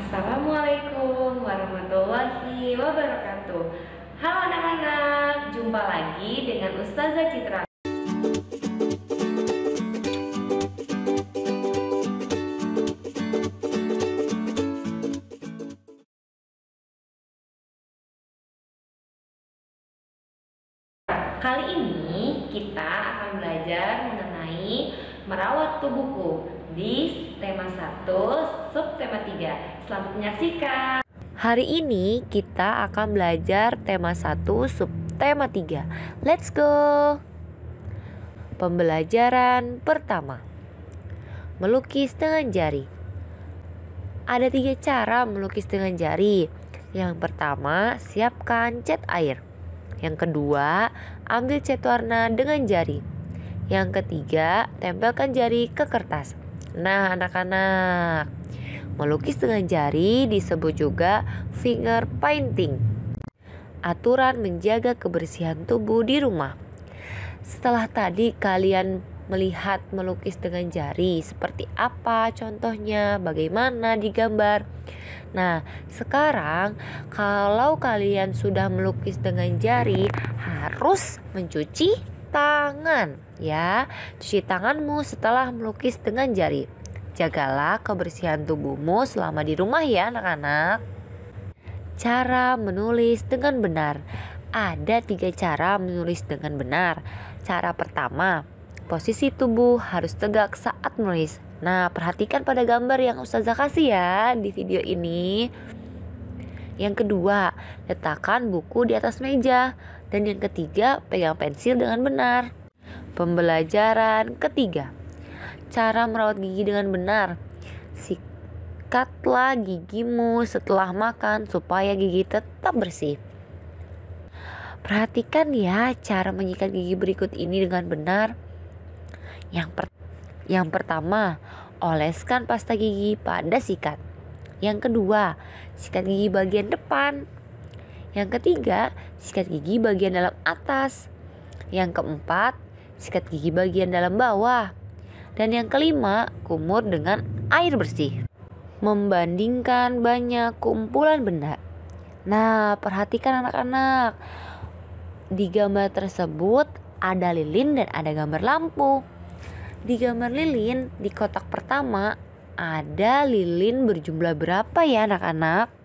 Assalamualaikum warahmatullahi wabarakatuh Halo anak-anak, jumpa lagi dengan Ustazah Citra Kali ini kita akan belajar mengenai merawat tubuhku di tema 1 subtema 3. Selamat menyaksikan. Hari ini kita akan belajar tema 1 subtema 3. Let's go. Pembelajaran pertama. Melukis dengan jari. Ada tiga cara melukis dengan jari. Yang pertama, siapkan cat air. Yang kedua, ambil cat warna dengan jari. Yang ketiga, tempelkan jari ke kertas. Nah, anak-anak, melukis dengan jari disebut juga finger painting. Aturan menjaga kebersihan tubuh di rumah. Setelah tadi kalian melihat melukis dengan jari seperti apa contohnya bagaimana digambar nah sekarang kalau kalian sudah melukis dengan jari harus mencuci tangan ya. Cuci tanganmu setelah melukis dengan jari. Jagalah kebersihan tubuhmu selama di rumah ya anak-anak. Cara menulis dengan benar Ada tiga cara menulis dengan benar Cara pertama Posisi tubuh harus tegak saat menulis Nah perhatikan pada gambar yang Ustazah kasih ya di video ini Yang kedua Letakkan buku di atas meja dan yang ketiga, pegang pensil dengan benar. Pembelajaran ketiga, cara merawat gigi dengan benar. Sikatlah gigimu setelah makan supaya gigi tetap bersih. Perhatikan ya cara menyikat gigi berikut ini dengan benar. Yang, per yang pertama, oleskan pasta gigi pada sikat. Yang kedua, sikat gigi bagian depan yang ketiga, sikat gigi bagian dalam atas. Yang keempat, sikat gigi bagian dalam bawah. Dan yang kelima, kumur dengan air bersih. Membandingkan banyak kumpulan benda. Nah, perhatikan anak-anak. Di gambar tersebut ada lilin dan ada gambar lampu. Di gambar lilin, di kotak pertama ada lilin berjumlah berapa ya anak-anak?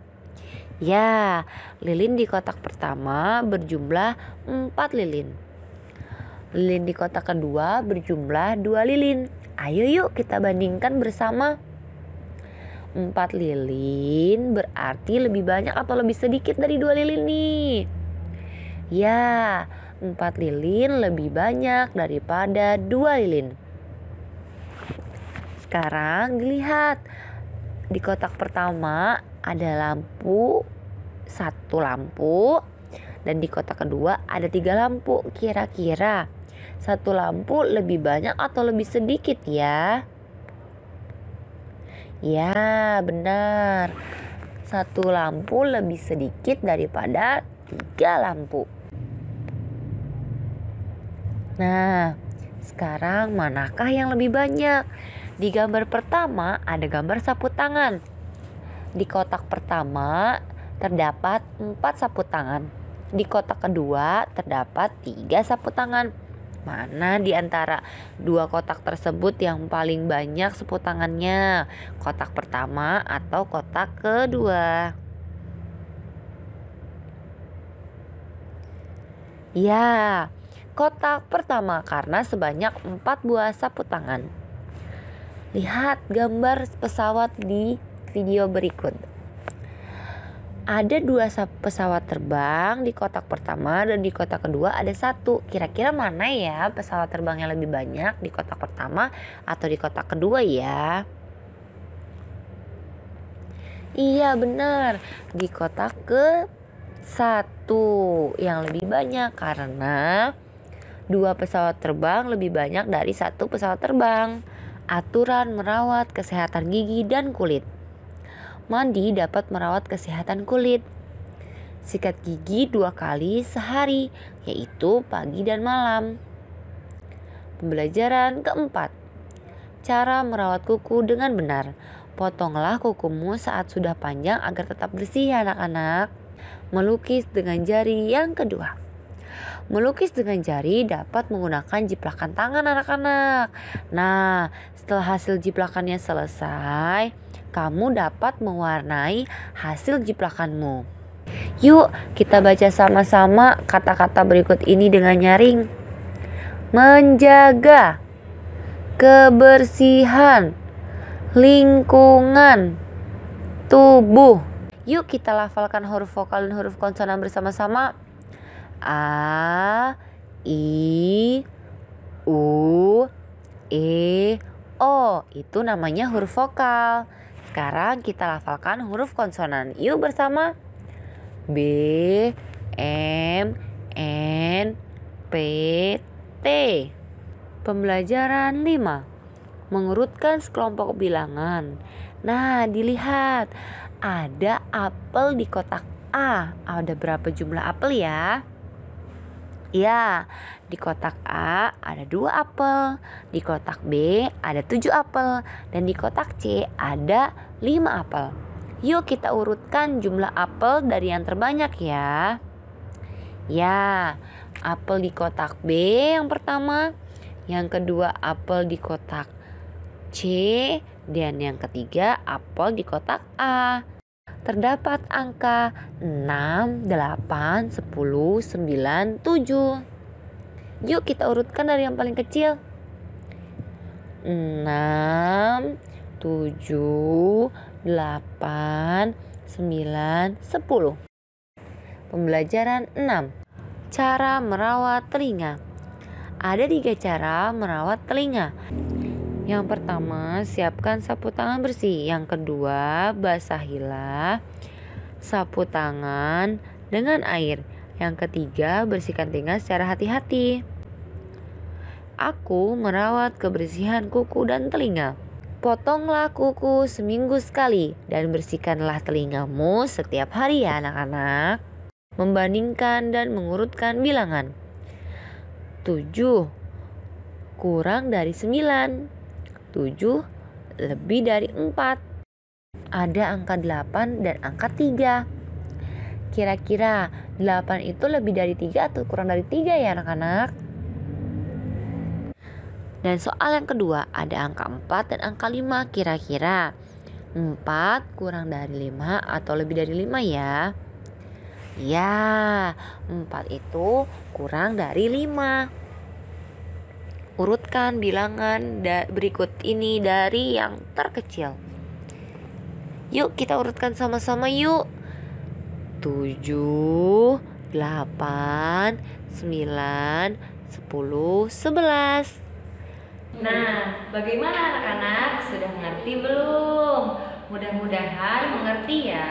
Ya, lilin di kotak pertama berjumlah 4 lilin. Lilin di kotak kedua berjumlah 2 lilin. Ayo yuk kita bandingkan bersama. 4 lilin berarti lebih banyak atau lebih sedikit dari 2 lilin nih. Ya, 4 lilin lebih banyak daripada 2 lilin. Sekarang dilihat di kotak pertama ada lampu satu lampu dan di kotak kedua ada tiga lampu kira-kira satu lampu lebih banyak atau lebih sedikit ya ya benar satu lampu lebih sedikit daripada tiga lampu nah sekarang manakah yang lebih banyak di gambar pertama ada gambar sapu tangan di kotak pertama terdapat 4 sapu tangan. Di kotak kedua terdapat 3 sapu tangan. Mana di antara dua kotak tersebut yang paling banyak sapu tangannya? Kotak pertama atau kotak kedua? Ya, kotak pertama karena sebanyak 4 buah sapu tangan. Lihat gambar pesawat di video berikut. Ada dua pesawat terbang di kotak pertama dan di kotak kedua ada satu. Kira-kira mana ya pesawat terbang yang lebih banyak di kotak pertama atau di kotak kedua ya? Iya benar di kotak ke satu yang lebih banyak karena dua pesawat terbang lebih banyak dari satu pesawat terbang. Aturan merawat kesehatan gigi dan kulit. Mandi dapat merawat kesehatan kulit. Sikat gigi dua kali sehari, yaitu pagi dan malam. Pembelajaran keempat, cara merawat kuku dengan benar. Potonglah kukumu saat sudah panjang agar tetap bersih anak-anak. Melukis dengan jari yang kedua. Melukis dengan jari dapat menggunakan jiplakan tangan anak-anak. Nah, setelah hasil jiplakannya selesai, kamu dapat mewarnai hasil jiplakanmu. Yuk, kita baca sama-sama kata-kata berikut ini dengan nyaring: menjaga kebersihan lingkungan tubuh. Yuk, kita lafalkan huruf vokal dan huruf konsonan bersama-sama. A, I, U, E, O. Itu namanya huruf vokal. Sekarang kita lafalkan huruf konsonan. Yuk bersama. B, M, N, P, T. Pembelajaran 5. Mengurutkan sekelompok bilangan. Nah, dilihat ada apel di kotak A. Ada berapa jumlah apel ya? Ya, di kotak A ada dua apel, di kotak B ada tujuh apel, dan di kotak C ada lima apel. Yuk kita urutkan jumlah apel dari yang terbanyak ya. Ya, apel di kotak B yang pertama, yang kedua apel di kotak C, dan yang ketiga apel di kotak A. Terdapat angka 6, 8, 10, 9, 7. Yuk kita urutkan dari yang paling kecil. 6, 7, 8, 9, 10. Pembelajaran 6. Cara merawat telinga. Ada tiga cara merawat telinga. Yang pertama, siapkan sapu tangan bersih. Yang kedua, basahilah sapu tangan dengan air. Yang ketiga, bersihkan tinggal secara hati-hati. Aku merawat kebersihan kuku dan telinga. Potonglah kuku seminggu sekali dan bersihkanlah telingamu setiap hari ya anak-anak. Membandingkan dan mengurutkan bilangan. 7 kurang dari 9. 7 lebih dari 4. Ada angka 8 dan angka 3. Kira-kira 8 itu lebih dari 3 atau kurang dari 3 ya anak-anak? Dan soal yang kedua ada angka 4 dan angka 5 kira-kira. 4 kurang dari 5 atau lebih dari 5 ya. Ya, 4 itu kurang dari 5 urutkan bilangan da berikut ini dari yang terkecil. Yuk kita urutkan sama-sama yuk. 7 8 9 10 11. Nah, bagaimana anak-anak? Sudah mengerti belum? Mudah-mudahan mengerti ya.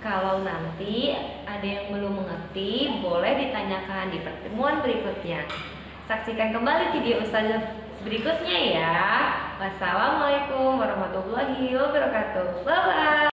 Kalau nanti ada yang belum mengerti, boleh ditanyakan di pertemuan berikutnya. Saksikan kembali video Ustazah berikutnya ya. Wassalamualaikum warahmatullahi wabarakatuh. Bye-bye.